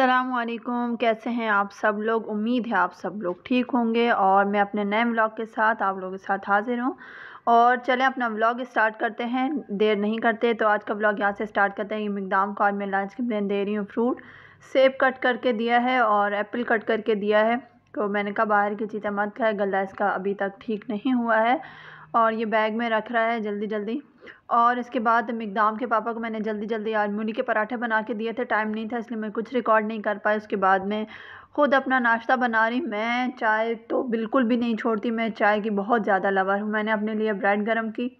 असलकुम कैसे हैं आप सब लोग उम्मीद है आप सब लोग ठीक होंगे और मैं अपने नए व्लॉग के साथ आप लोगों के साथ हाज़िर हूँ और चलें अपना व्लॉग स्टार्ट करते हैं देर नहीं करते तो आज का व्लॉग यहाँ से स्टार्ट करते हैं ये मकदाम को आज मैं लंच के दिन दे रही हूँ फ्रूट सेब कट करके दिया है और एप्पल कट करके दिया है तो मैंने कहा बाहर की चीज़ें मत खाए गला इसका अभी तक ठीक नहीं हुआ है और ये बैग में रख रहा है जल्दी जल्दी और इसके बाद मकदाम के पापा को मैंने जल्दी जल्दी आज के पराठे बना के दिए थे टाइम नहीं था इसलिए मैं कुछ रिकॉर्ड नहीं कर पाई उसके बाद में ख़ुद अपना नाश्ता बना रही मैं चाय तो बिल्कुल भी नहीं छोड़ती मैं चाय की बहुत ज़्यादा लवर हूँ मैंने अपने लिए ब्रेड गर्म की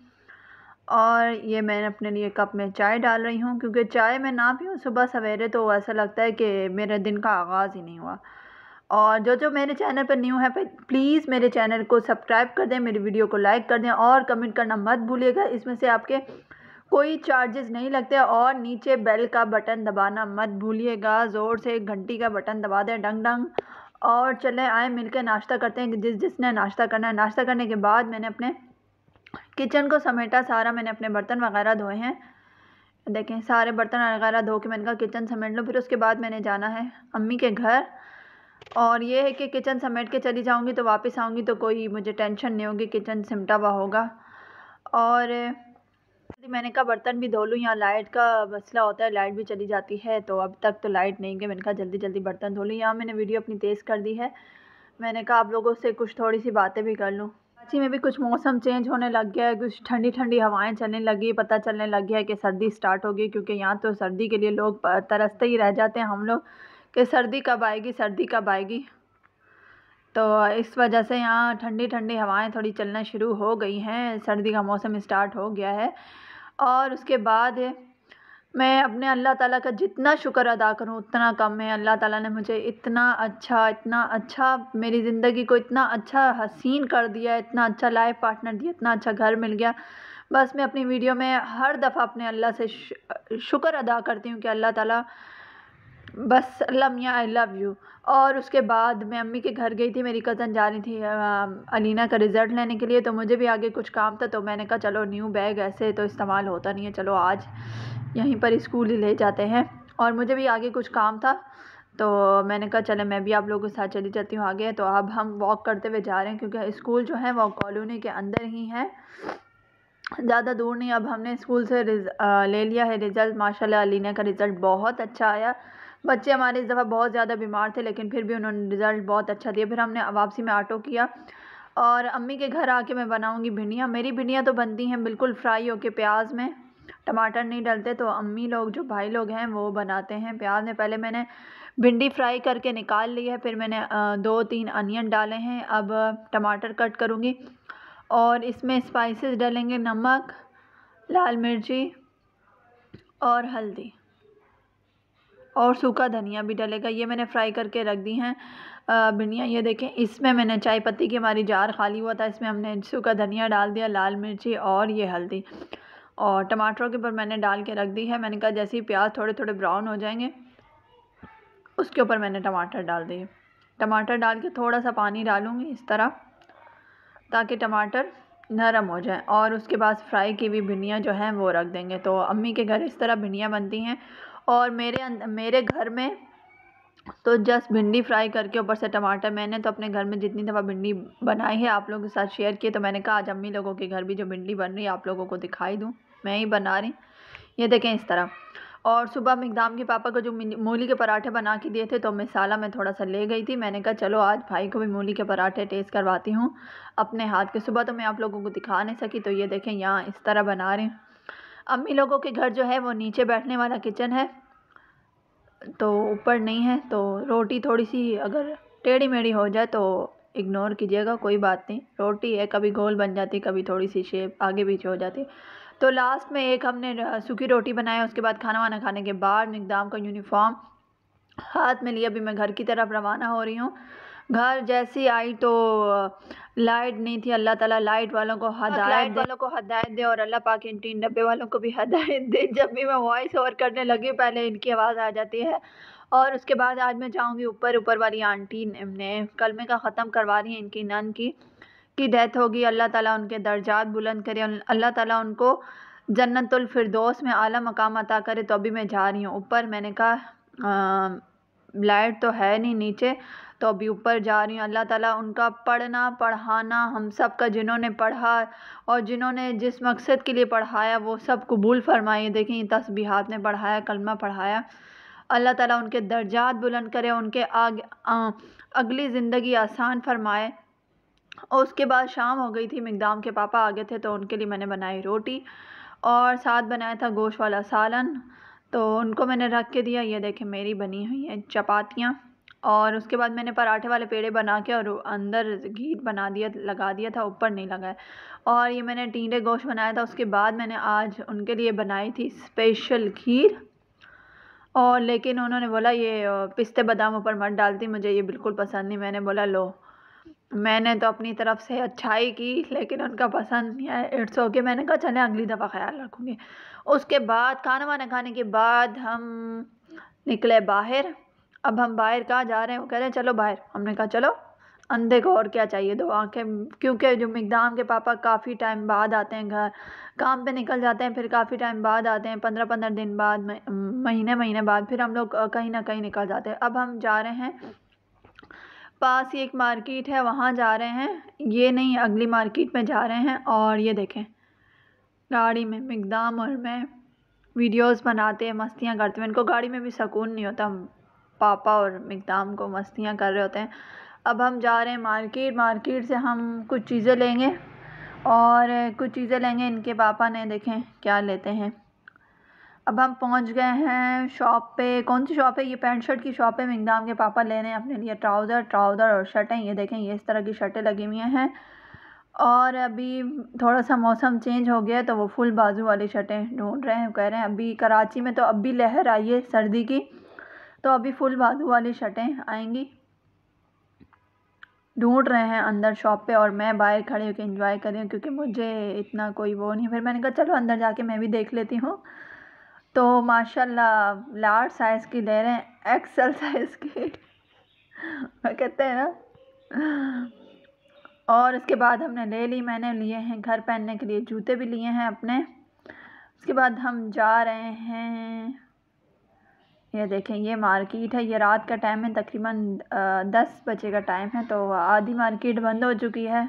और ये मैंने अपने लिए कप में चाय डाल रही हूँ क्योंकि चाय मैं ना पीऊँ सुबह सवेरे तो ऐसा लगता है कि मेरे दिन का आगाज़ ही नहीं हुआ और जो जो मेरे चैनल पर न्यू है प्लीज़ मेरे चैनल को सब्सक्राइब कर दें मेरी वीडियो को लाइक कर दें और कमेंट करना मत भूलिएगा इसमें से आपके कोई चार्जेस नहीं लगते और नीचे बेल का बटन दबाना मत भूलिएगा ज़ोर से घंटी का बटन दबा दें डंग डंग और चलें आए मिलकर नाश्ता करते हैं जिस जिसने नाश्ता करना है नाश्ता करने के बाद मैंने अपने किचन को समेटा सारा मैंने अपने बर्तन वगैरह धोए हैं देखें सारे बर्तन वगैरह धो के मैंने कहा किचन समेट लो फिर उसके बाद मैंने जाना है अम्मी के घर और ये है कि किचन समेट के चली जाऊँगी तो वापस आऊँगी तो कोई मुझे टेंशन नहीं होगी किचन सिमटा हुआ होगा और मैंने कहा बर्तन भी धो लूँ यहाँ लाइट का मसला होता है लाइट भी चली जाती है तो अब तक तो लाइट नहीं गई मैंने कहा जल्दी जल्दी बर्तन धो लूँ यहाँ मैंने वीडियो अपनी तेज़ कर दी है मैंने कहा आप लोगों से कुछ थोड़ी सी बातें भी कर लूँ कराची में भी कुछ मौसम चेंज होने लग गया है कुछ ठंडी ठंडी हवाएं चलने लगी पता चलने लग गया है कि सर्दी स्टार्ट हो गई क्योंकि यहाँ तो सर्दी के लिए लोग तरसते ही रह जाते हैं हम लोग कि सर्दी कब आएगी सर्दी कब आएगी तो इस वजह से यहाँ ठंडी ठंडी हवाएं थोड़ी चलना शुरू हो गई हैं सर्दी का मौसम स्टार्ट हो गया है और उसके बाद मैं अपने अल्लाह ताला का जितना शुक्र अदा करूँ उतना कम है अल्लाह ताला ने मुझे इतना अच्छा इतना अच्छा मेरी ज़िंदगी को इतना अच्छा हसीन कर दिया इतना अच्छा लाइफ पार्टनर दिया इतना अच्छा घर मिल गया बस मैं अपनी वीडियो में हर दफ़ा अपने अल्लाह से शुक्र अदा करती हूँ कि अल्लाह ताला बस लम्हा आई लव यू और उसके बाद मैं अम्मी के घर गई थी मेरी कज़न जा रही थी अलीना का रिज़ल्ट लेने के लिए तो मुझे भी आगे कुछ काम था तो मैंने कहा चलो न्यू बैग ऐसे तो इस्तेमाल होता नहीं है चलो आज यहीं पर स्कूल ही ले जाते हैं और मुझे भी आगे कुछ काम था तो मैंने कहा चले मैं भी आप लोगों के साथ चली जाती हूँ आगे तो अब हम वॉक करते हुए जा रहे हैं क्योंकि स्कूल जो है वो कॉलोनी के अंदर ही है ज़्यादा दूर नहीं अब हमने स्कूल से ले लिया है रिज़ल्ट माशाल्लाह अलीना का रिज़ल्ट बहुत अच्छा आया बच्चे हमारे इस दफ़ा बहुत ज़्यादा बीमार थे लेकिन फिर भी उन्होंने रिज़ल्ट बहुत अच्छा दिया फिर हमने वापसी में आटो किया और अम्मी के घर आके मैं बनाऊँगी भिंडियाँ मेरी भिंडियाँ तो बनती हैं बिल्कुल फ्राई होके प्याज में टमाटर नहीं डलते तो अम्मी लोग जो भाई लोग हैं वो बनाते हैं प्याज में पहले मैंने भिंडी फ्राई करके निकाल ली है फिर मैंने दो तीन अनियन डाले हैं अब टमाटर कट करूँगी और इसमें स्पाइसेस डालेंगे नमक लाल मिर्ची और हल्दी और सूखा धनिया भी डलेगा ये मैंने फ्राई करके रख दी हैं भिंडियाँ ये देखें इसमें मैंने चाय पत्ती की हमारी जार खाली हुआ था इसमें हमने सूखा धनिया डाल दिया लाल मिर्ची और ये हल्दी और टमाटरों के ऊपर मैंने डाल के रख दी है मैंने कहा जैसे ही प्याज थोड़े थोड़े ब्राउन हो जाएंगे उसके ऊपर मैंने टमाटर डाल दिए टमाटर डाल के थोड़ा सा पानी डालूँगी इस तरह ताकि टमाटर नरम हो जाए और उसके बाद फ्राई की भी भिंडियाँ जो हैं वो रख देंगे तो अम्मी के घर इस तरह भिंडियाँ बनती हैं और मेरे अं-, मेरे घर में तो जस्ट भिंडी फ्राई करके ऊपर से टमाटर मैंने तो अपने घर में जितनी दफ़ा भिंडी बनाई है आप लोगों के साथ शेयर किए तो मैंने कहा आज अम्मी लोगों के घर भी जो भिंडी बन रही है आप लोगों को दिखाई दूँ मैं ही बना रही ये देखें इस तरह और सुबह मिकदाम के पापा को जो मूली के पराठे बना के दिए थे तो मिसाला मैं थोड़ा सा ले गई थी मैंने कहा चलो आज भाई को भी मूली के पराठे टेस्ट करवाती हूँ अपने हाथ के सुबह तो मैं आप लोगों को दिखा नहीं सकी तो ये देखें यहाँ इस तरह बना रहे अम्मी लोगों के घर जो है वो नीचे बैठने वाला किचन है तो ऊपर नहीं है तो रोटी थोड़ी सी अगर टेढ़ी मेढ़ी हो जाए तो इग्नोर कीजिएगा कोई बात नहीं रोटी है कभी गोल बन जाती कभी थोड़ी सी शेप आगे पीछे हो जाती तो लास्ट में एक हमने सूखी रोटी बनाया उसके बाद खाना वाना खाने के बाद निकदाम का यूनिफॉर्म हाथ में लिए अभी मैं घर की तरफ रवाना हो रही हूँ घर जैसी आई तो लाइट नहीं थी अल्लाह ताला लाइट वालों को हाँ, हदायत लाइट वालों को हदायत दे और अल्लाह पाक इन तीन डब्बे वालों को भी हदायत दे जब भी मैं वॉइस ओवर करने लगी पहले इनकी आवाज़ आ जाती है और उसके बाद आज मैं जाऊँगी ऊपर ऊपर वाली आंटी ने कलमे का ख़त्म करवा रही है इनकी नन की की डेथ होगी अल्लाह ताला उनके दर्जात बुलंद करे अल्लाह ताला उनको जन्नतुल फिरदौस में आला मकाम अता करे तो अभी मैं जा रही हूँ ऊपर मैंने कहा लाइट तो है नहीं नीचे तो अभी ऊपर जा रही हूँ अल्लाह ताला उनका पढ़ना पढ़ाना हम सब का जिन्होंने पढ़ा और जिन्होंने जिस मकसद के लिए पढ़ाया वो सब कबूल फ़रमाए देखें तस्बीहात ने पढ़ाया कलमा पढ़ाया अल्लाह ताला उनके दर्जात बुलंद करे उनके आगे आ, अगली ज़िंदगी आसान फरमाए और उसके बाद शाम हो गई थी मकदाम के पापा आ गए थे तो उनके लिए मैंने बनाई रोटी और साथ बनाया था गोश वाला सालन तो उनको मैंने रख के दिया ये देखें मेरी बनी हुई है चपातियाँ और उसके बाद मैंने पराठे वाले पेड़े बना के और अंदर घी बना दिया लगा दिया था ऊपर नहीं लगाया और ये मैंने टीडे गोश्त बनाया था उसके बाद मैंने आज उनके लिए बनाई थी स्पेशल खीर और लेकिन उन्होंने बोला ये पिस्ते बादाम ऊपर मत डालती मुझे ये बिल्कुल पसंद नहीं मैंने बोला लो मैंने तो अपनी तरफ से अच्छाई की लेकिन उनका पसंद नहीं आया इट्स ओके मैंने कहा चले अगली दफ़ा ख्याल रखूँगी उसके बाद खाना वाना खाने के बाद हम निकले बाहर अब हम बाहर कहाँ जा रहे हैं वो कह रहे हैं चलो बाहर हमने कहा चलो अंधे को और क्या चाहिए दो तो आंखें क्योंकि जो मिकदाम के पापा काफ़ी टाइम बाद आते हैं घर काम पे निकल जाते हैं फिर काफ़ी टाइम बाद आते हैं पंद्रह पंद्रह दिन बाद महीने महीने बाद फिर हम लोग कहीं ना कहीं निकल जाते हैं अब हम जा रहे हैं पास ही एक मार्केट है वहाँ जा रहे हैं ये नहीं अगली मार्केट में जा रहे हैं और ये देखें गाड़ी में मकदाम और मैं वीडियोस बनाते हैं मस्तियाँ करते हैं इनको गाड़ी में भी सुकून नहीं होता पापा और मकदाम को मस्तियाँ कर रहे होते हैं अब हम जा रहे हैं मार्केट मार्केट से हम कुछ चीज़ें लेंगे और कुछ चीज़ें लेंगे इनके पापा ने देखें क्या लेते हैं अब हम पहुंच गए हैं शॉप पे कौन सी शॉप है ये पैंट शर्ट की शॉप है मकदाम के पापा ले रहे हैं अपने लिए ट्राउज़र ट्राउज़र और शर्टें ये देखें ये इस तरह की शर्टें लगी हुई हैं और अभी थोड़ा सा मौसम चेंज हो गया तो वो फुल बाजू वाली शर्टें ढूंढ रहे हैं कह रहे हैं अभी कराची में तो अब भी लहर आई है सर्दी की तो अभी फुल बाजू वाली शर्टें आएंगी ढूंढ रहे हैं अंदर शॉप पे और मैं बाहर खड़ी होकर इंजॉय कर रही हूँ क्योंकि मुझे इतना कोई वो नहीं फिर मैंने कहा चलो अंदर जाके मैं भी देख लेती हूँ तो माशाल्लाह लार्ज साइज़ की ले रहे हैं एक्सल साइज़ की कहते हैं ना और उसके बाद हमने ले ली मैंने लिए हैं घर पहनने के लिए जूते भी लिए हैं अपने उसके बाद हम जा रहे हैं ये देखें ये मार्केट है ये रात का टाइम है तकरीबन दस बजे का टाइम है तो आधी मार्केट बंद हो चुकी है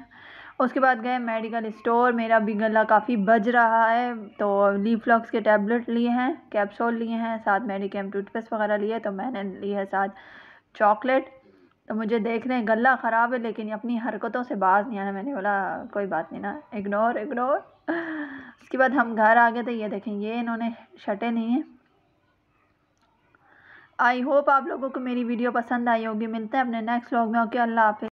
उसके बाद गए मेडिकल स्टोर मेरा भी गला काफ़ी बज रहा है तो लीफ्लॉक्स के टैबलेट लिए हैं कैप्सूल लिए हैं साथ मेडिकेम टूथपेस्ट वगैरह लिए तो मैंने लिए है साथ चॉकलेट तो मुझे देख रहे हैं गला ख़राब है लेकिन अपनी हरकतों से बाज नहीं आना मैंने बोला कोई बात नहीं ना इग्नोर इग्नोर उसके बाद हम घर आ गए थे ये देखें ये इन्होंने शटे नहीं हैं आई होप आप लोगों को मेरी वीडियो पसंद आई होगी मिलते हैं अपने नेक्स्ट व्लॉग में ओके अल्लाह हाफि